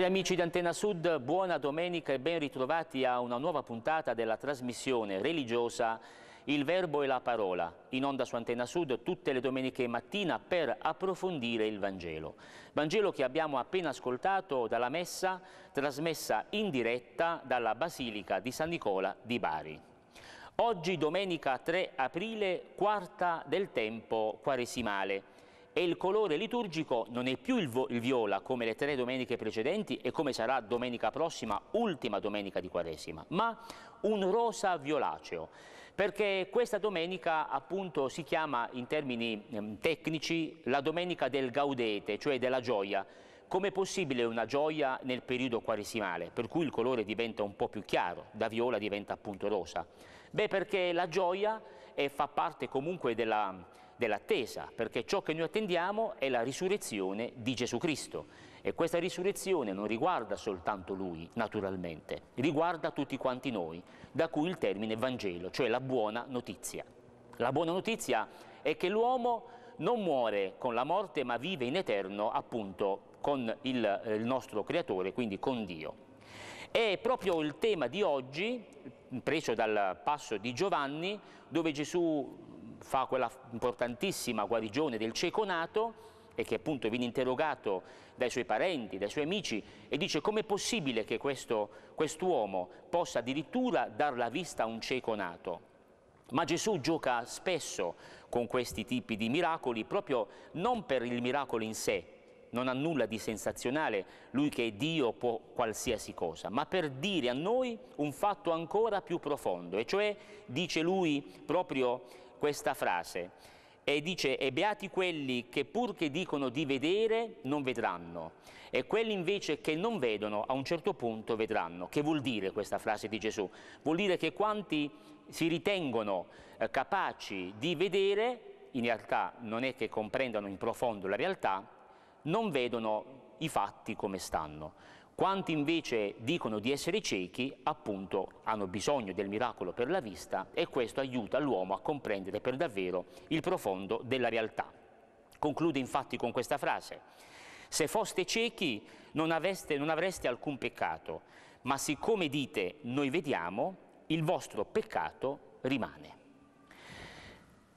Cari amici di Antena Sud, buona domenica e ben ritrovati a una nuova puntata della trasmissione religiosa Il Verbo e la Parola, in onda su Antena Sud tutte le domeniche mattina per approfondire il Vangelo. Vangelo che abbiamo appena ascoltato dalla messa trasmessa in diretta dalla Basilica di San Nicola di Bari. Oggi domenica 3 aprile, quarta del tempo quaresimale e il colore liturgico non è più il, il, viola come le tre domeniche precedenti e come sarà domenica prossima, ultima domenica di Quaresima, ma un rosa violaceo, perché questa domenica appunto si chiama in termini ehm, tecnici la domenica del gaudete, cioè della gioia. Com'è possibile una gioia nel periodo quaresimale, per cui il colore diventa un po' più chiaro, da viola diventa appunto rosa? Beh, perché la gioia eh, fa parte comunque della dell'attesa, perché ciò che noi attendiamo è la risurrezione di Gesù Cristo. E questa risurrezione non riguarda soltanto lui, naturalmente, riguarda tutti quanti noi, da cui il termine Vangelo, cioè la buona notizia. La buona notizia è che l'uomo non muore con la morte, ma vive in eterno, appunto, con il, eh, il nostro Creatore, quindi con Dio. È proprio il tema di oggi, preso dal passo di Giovanni, dove Gesù fa quella importantissima guarigione del cieco nato e che appunto viene interrogato dai suoi parenti, dai suoi amici e dice com'è possibile che questo quest'uomo possa addirittura dar la vista a un cieco nato. Ma Gesù gioca spesso con questi tipi di miracoli proprio non per il miracolo in sé, non ha nulla di sensazionale, lui che è Dio può qualsiasi cosa, ma per dire a noi un fatto ancora più profondo, e cioè dice lui proprio questa frase e dice e beati quelli che pur che dicono di vedere non vedranno e quelli invece che non vedono a un certo punto vedranno. Che vuol dire questa frase di Gesù? Vuol dire che quanti si ritengono eh, capaci di vedere in realtà non è che comprendano in profondo la realtà, non vedono i fatti come stanno. Quanti invece dicono di essere ciechi, appunto, hanno bisogno del miracolo per la vista e questo aiuta l'uomo a comprendere per davvero il profondo della realtà. Conclude infatti con questa frase, se foste ciechi non, aveste, non avreste alcun peccato, ma siccome dite noi vediamo, il vostro peccato rimane.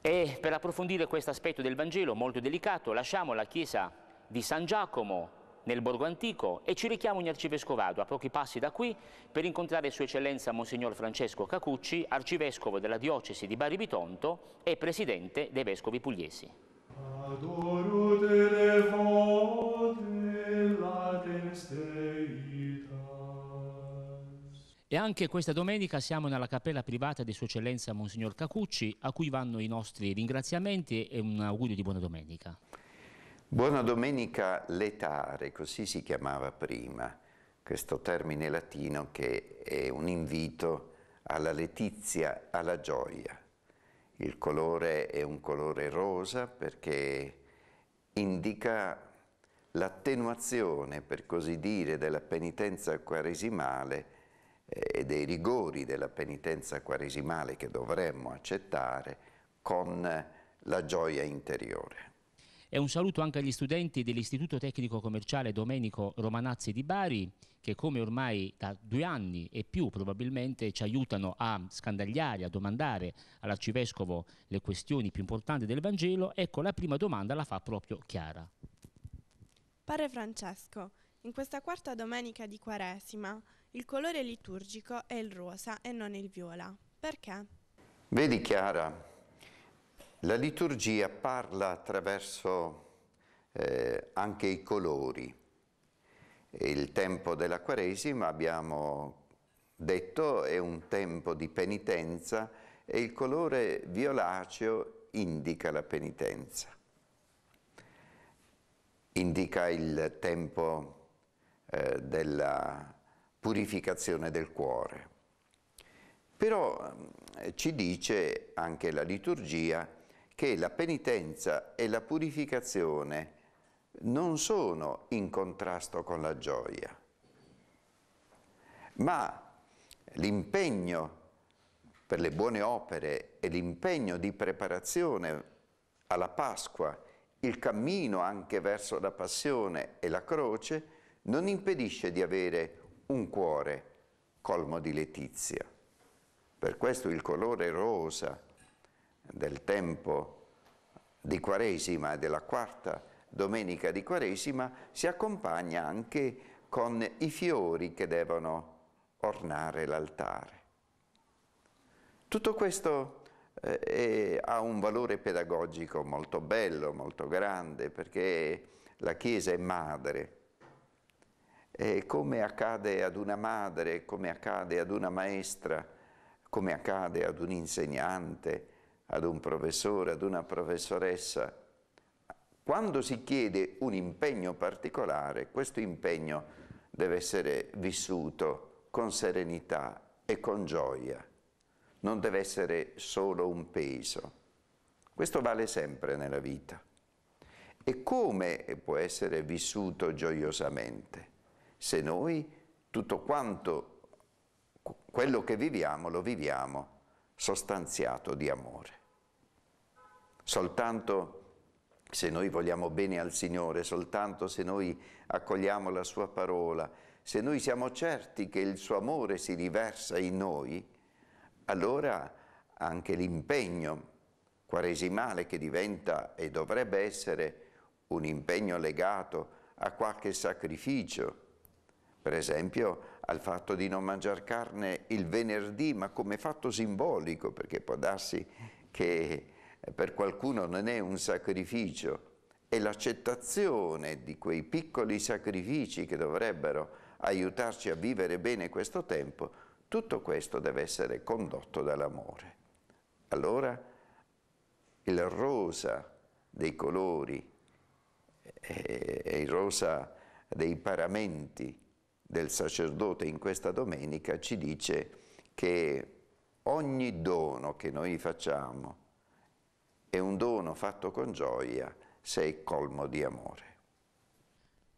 E per approfondire questo aspetto del Vangelo molto delicato, lasciamo la chiesa di San Giacomo nel Borgo Antico e ci richiamo in arcivescovado a pochi passi da qui per incontrare Sua Eccellenza Monsignor Francesco Cacucci, arcivescovo della diocesi di Bari Bitonto e presidente dei vescovi pugliesi. Adoro E anche questa domenica siamo nella cappella privata di Sua Eccellenza Monsignor Cacucci, a cui vanno i nostri ringraziamenti e un augurio di buona domenica. Buona domenica letare, così si chiamava prima questo termine latino che è un invito alla letizia, alla gioia. Il colore è un colore rosa perché indica l'attenuazione, per così dire, della penitenza quaresimale e eh, dei rigori della penitenza quaresimale che dovremmo accettare con la gioia interiore. E un saluto anche agli studenti dell'Istituto Tecnico Commerciale Domenico Romanazzi di Bari, che come ormai da due anni e più probabilmente ci aiutano a scandagliare, a domandare all'Arcivescovo le questioni più importanti del Vangelo. Ecco, la prima domanda la fa proprio Chiara. Padre Francesco, in questa quarta domenica di Quaresima il colore liturgico è il rosa e non il viola. Perché? Vedi Chiara, la liturgia parla attraverso eh, anche i colori. Il tempo della Quaresima, abbiamo detto, è un tempo di penitenza e il colore violaceo indica la penitenza. Indica il tempo eh, della purificazione del cuore. Però eh, ci dice anche la liturgia che la penitenza e la purificazione non sono in contrasto con la gioia, ma l'impegno per le buone opere e l'impegno di preparazione alla Pasqua, il cammino anche verso la passione e la croce, non impedisce di avere un cuore colmo di letizia. Per questo il colore rosa del tempo di Quaresima, della quarta domenica di Quaresima, si accompagna anche con i fiori che devono ornare l'altare. Tutto questo eh, ha un valore pedagogico molto bello, molto grande, perché la Chiesa è madre. E come accade ad una madre, come accade ad una maestra, come accade ad un insegnante, ad un professore, ad una professoressa, quando si chiede un impegno particolare, questo impegno deve essere vissuto con serenità e con gioia, non deve essere solo un peso. Questo vale sempre nella vita. E come può essere vissuto gioiosamente? Se noi tutto quanto quello che viviamo lo viviamo sostanziato di amore. Soltanto se noi vogliamo bene al Signore, soltanto se noi accogliamo la Sua parola, se noi siamo certi che il Suo amore si riversa in noi, allora anche l'impegno quaresimale che diventa e dovrebbe essere un impegno legato a qualche sacrificio, per esempio al fatto di non mangiare carne il venerdì, ma come fatto simbolico, perché può darsi che per qualcuno non è un sacrificio, è l'accettazione di quei piccoli sacrifici che dovrebbero aiutarci a vivere bene questo tempo, tutto questo deve essere condotto dall'amore. Allora il rosa dei colori e eh, eh, il rosa dei paramenti del sacerdote in questa domenica ci dice che ogni dono che noi facciamo e un dono fatto con gioia sei colmo di amore.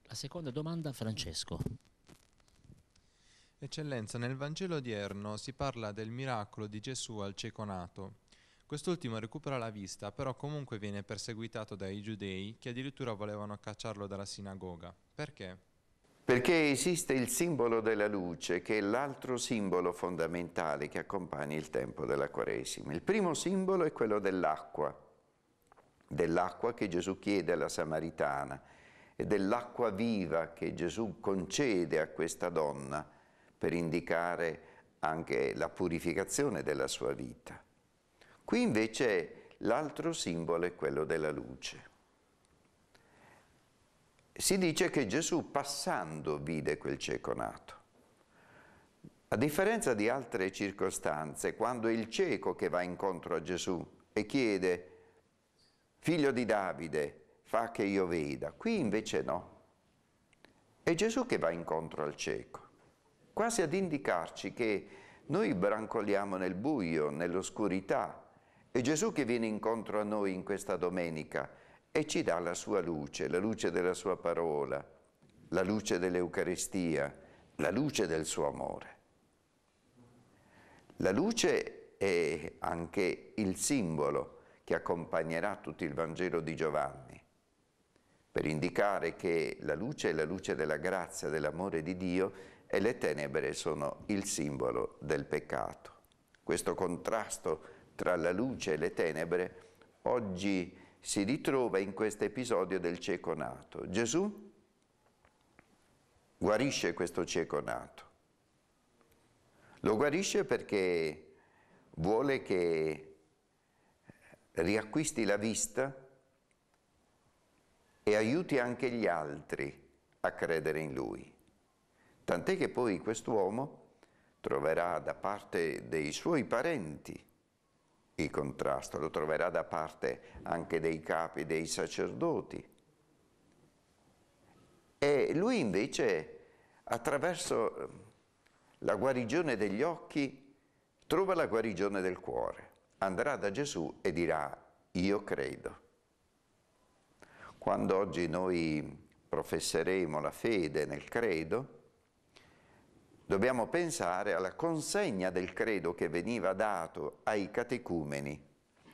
La seconda domanda, Francesco. Eccellenza, nel Vangelo odierno si parla del miracolo di Gesù al cieco nato. Quest'ultimo recupera la vista, però comunque viene perseguitato dai giudei che addirittura volevano cacciarlo dalla sinagoga. Perché? perché esiste il simbolo della luce che è l'altro simbolo fondamentale che accompagna il tempo della Quaresima. Il primo simbolo è quello dell'acqua, dell'acqua che Gesù chiede alla Samaritana e dell'acqua viva che Gesù concede a questa donna per indicare anche la purificazione della sua vita. Qui invece l'altro simbolo è quello della luce si dice che Gesù passando vide quel cieco nato. A differenza di altre circostanze, quando è il cieco che va incontro a Gesù e chiede, figlio di Davide, fa che io veda, qui invece no. È Gesù che va incontro al cieco, quasi ad indicarci che noi brancoliamo nel buio, nell'oscurità, è Gesù che viene incontro a noi in questa domenica e ci dà la sua luce, la luce della sua parola, la luce dell'Eucaristia, la luce del suo amore. La luce è anche il simbolo che accompagnerà tutto il Vangelo di Giovanni, per indicare che la luce è la luce della grazia, dell'amore di Dio e le tenebre sono il simbolo del peccato. Questo contrasto tra la luce e le tenebre oggi si ritrova in questo episodio del cieco nato. Gesù guarisce questo cieco nato. Lo guarisce perché vuole che riacquisti la vista e aiuti anche gli altri a credere in lui. Tant'è che poi quest'uomo troverà da parte dei suoi parenti il contrasto, lo troverà da parte anche dei capi, dei sacerdoti. E lui invece, attraverso ehm, la guarigione degli occhi, trova la guarigione del cuore. Andrà da Gesù e dirà, io credo. Quando oggi noi professeremo la fede nel credo, Dobbiamo pensare alla consegna del credo che veniva dato ai catecumeni,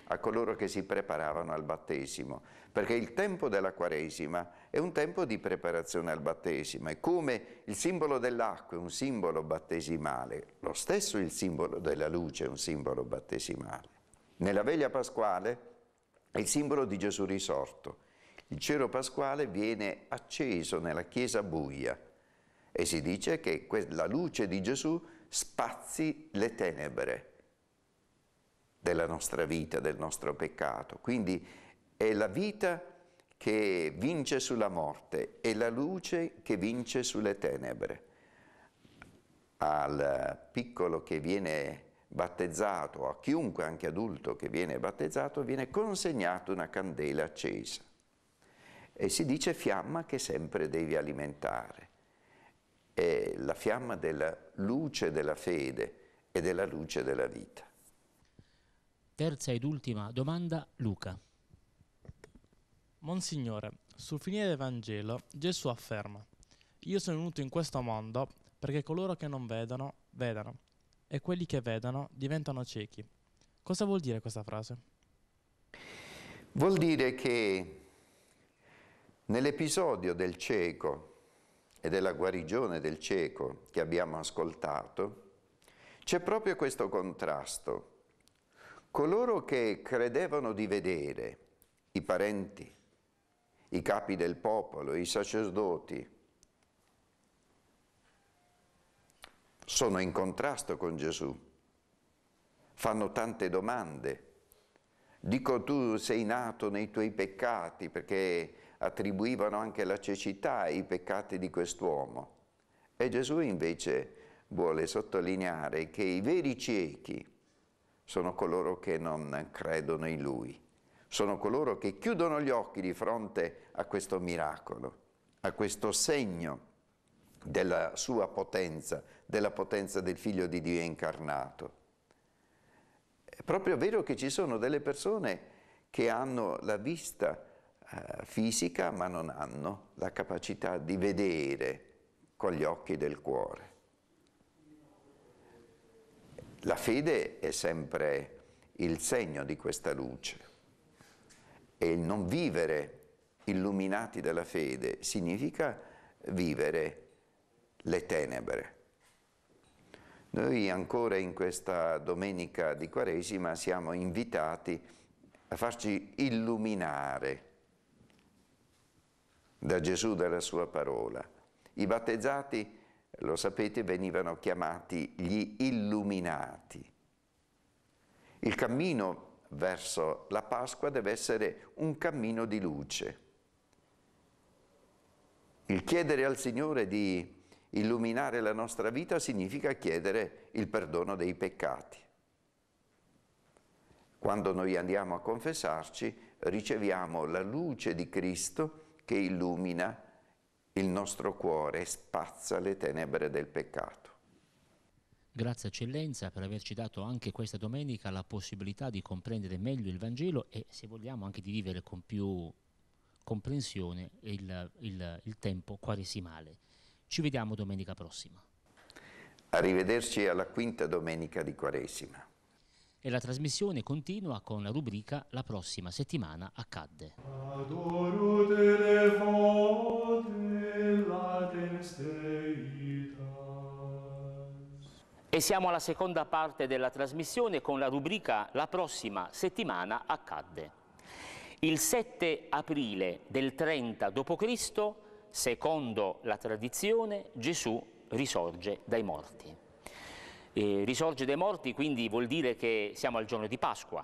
a coloro che si preparavano al battesimo, perché il tempo della Quaresima è un tempo di preparazione al battesimo, è come il simbolo dell'acqua è un simbolo battesimale, lo stesso il simbolo della luce è un simbolo battesimale. Nella veglia pasquale è il simbolo di Gesù risorto. Il cielo pasquale viene acceso nella chiesa buia e si dice che la luce di Gesù spazi le tenebre della nostra vita, del nostro peccato. Quindi è la vita che vince sulla morte, è la luce che vince sulle tenebre. Al piccolo che viene battezzato, a chiunque anche adulto che viene battezzato, viene consegnata una candela accesa e si dice fiamma che sempre devi alimentare è la fiamma della luce della fede e della luce della vita. Terza ed ultima domanda, Luca. Monsignore, sul finire del Vangelo Gesù afferma Io sono venuto in questo mondo perché coloro che non vedono, vedano, e quelli che vedono diventano ciechi. Cosa vuol dire questa frase? Vuol dire che nell'episodio del cieco e della guarigione del cieco che abbiamo ascoltato, c'è proprio questo contrasto. Coloro che credevano di vedere, i parenti, i capi del popolo, i sacerdoti, sono in contrasto con Gesù, fanno tante domande. Dico tu sei nato nei tuoi peccati perché attribuivano anche la cecità ai peccati di quest'uomo. E Gesù invece vuole sottolineare che i veri ciechi sono coloro che non credono in Lui, sono coloro che chiudono gli occhi di fronte a questo miracolo, a questo segno della sua potenza, della potenza del Figlio di Dio incarnato. È proprio vero che ci sono delle persone che hanno la vista eh, fisica, ma non hanno la capacità di vedere con gli occhi del cuore. La fede è sempre il segno di questa luce e il non vivere illuminati dalla fede significa vivere le tenebre. Noi ancora in questa domenica di Quaresima siamo invitati a farci illuminare da Gesù, dalla sua parola. I battezzati, lo sapete, venivano chiamati gli illuminati. Il cammino verso la Pasqua deve essere un cammino di luce. Il chiedere al Signore di illuminare la nostra vita significa chiedere il perdono dei peccati. Quando noi andiamo a confessarci riceviamo la luce di Cristo che illumina il nostro cuore e spazza le tenebre del peccato. Grazie Eccellenza per averci dato anche questa domenica la possibilità di comprendere meglio il Vangelo e se vogliamo anche di vivere con più comprensione il, il, il tempo quaresimale. Ci vediamo domenica prossima. Arrivederci alla quinta domenica di Quaresima e la trasmissione continua con la rubrica La prossima settimana accadde. E siamo alla seconda parte della trasmissione con la rubrica La prossima settimana accadde. Il 7 aprile del 30 d.C., secondo la tradizione, Gesù risorge dai morti. Eh, risorge dai morti quindi vuol dire che siamo al giorno di Pasqua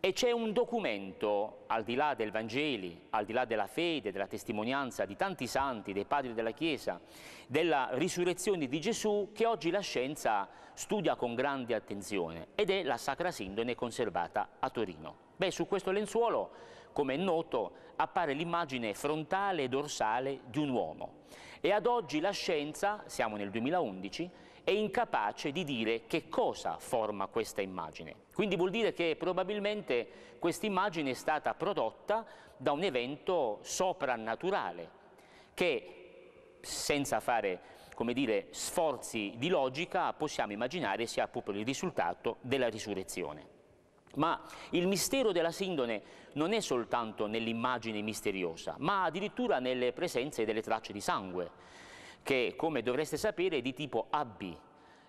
e c'è un documento, al di là del Vangeli, al di là della fede, della testimonianza di tanti santi, dei padri della Chiesa, della risurrezione di Gesù, che oggi la scienza studia con grande attenzione ed è la Sacra Sindone conservata a Torino. Beh, su questo lenzuolo, come è noto, appare l'immagine frontale e dorsale di un uomo e ad oggi la scienza, siamo nel 2011, è incapace di dire che cosa forma questa immagine. Quindi vuol dire che probabilmente questa immagine è stata prodotta da un evento soprannaturale che, senza fare come dire, sforzi di logica, possiamo immaginare sia proprio il risultato della risurrezione. Ma il mistero della sindone non è soltanto nell'immagine misteriosa, ma addirittura nelle presenze delle tracce di sangue che come dovreste sapere è di tipo AB,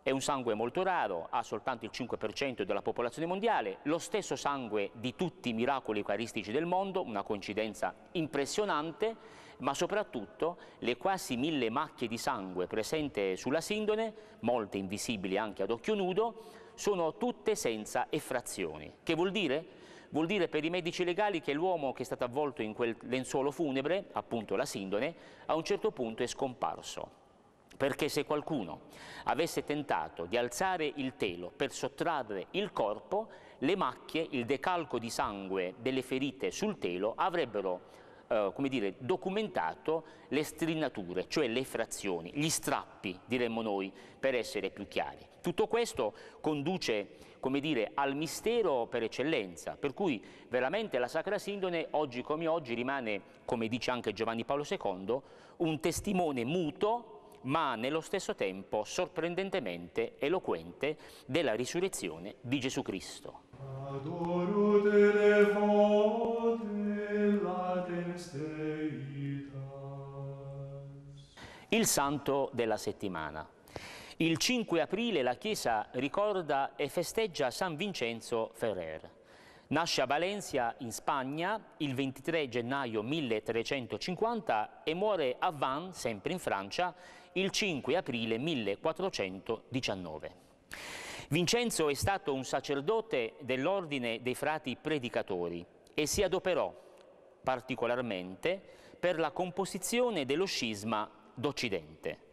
è un sangue molto raro, ha soltanto il 5% della popolazione mondiale, lo stesso sangue di tutti i miracoli eucaristici del mondo, una coincidenza impressionante, ma soprattutto le quasi mille macchie di sangue presenti sulla sindone, molte invisibili anche ad occhio nudo, sono tutte senza effrazioni, che vuol dire vuol dire per i medici legali che l'uomo che è stato avvolto in quel lenzuolo funebre, appunto la sindone, a un certo punto è scomparso. Perché se qualcuno avesse tentato di alzare il telo per sottrarre il corpo, le macchie, il decalco di sangue delle ferite sul telo avrebbero eh, come dire, documentato le strinature, cioè le frazioni, gli strappi, diremmo noi, per essere più chiari. Tutto questo conduce come dire, al mistero per eccellenza, per cui veramente la Sacra Sindone oggi come oggi rimane, come dice anche Giovanni Paolo II, un testimone muto ma nello stesso tempo sorprendentemente eloquente della risurrezione di Gesù Cristo. Adoro te il santo della settimana. Il 5 aprile la Chiesa ricorda e festeggia San Vincenzo Ferrer. Nasce a Valencia, in Spagna, il 23 gennaio 1350 e muore a Vannes, sempre in Francia, il 5 aprile 1419. Vincenzo è stato un sacerdote dell'ordine dei frati predicatori e si adoperò particolarmente per la composizione dello scisma d'Occidente.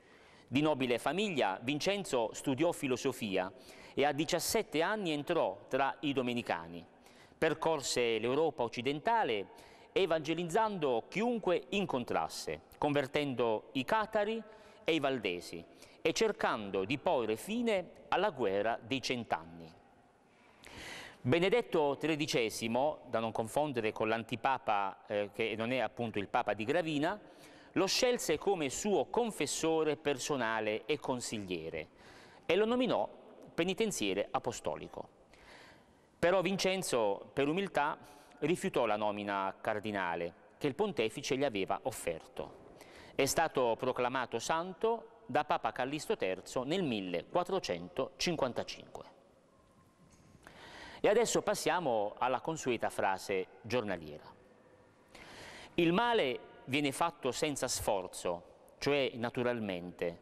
Di nobile famiglia, Vincenzo studiò filosofia e a 17 anni entrò tra i domenicani. Percorse l'Europa occidentale evangelizzando chiunque incontrasse, convertendo i catari e i valdesi e cercando di porre fine alla guerra dei cent'anni. Benedetto XIII, da non confondere con l'antipapa eh, che non è appunto il papa di Gravina, lo scelse come suo confessore personale e consigliere e lo nominò penitenziere apostolico. Però Vincenzo, per umiltà, rifiutò la nomina cardinale che il pontefice gli aveva offerto. È stato proclamato santo da Papa Callisto III nel 1455. E adesso passiamo alla consueta frase giornaliera. Il male viene fatto senza sforzo, cioè naturalmente,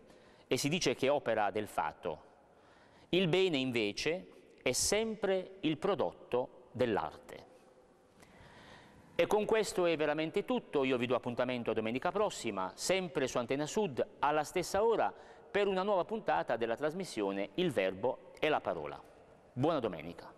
e si dice che opera del fatto. Il bene invece è sempre il prodotto dell'arte. E con questo è veramente tutto, io vi do appuntamento a domenica prossima, sempre su Antena Sud, alla stessa ora, per una nuova puntata della trasmissione Il Verbo e la Parola. Buona domenica.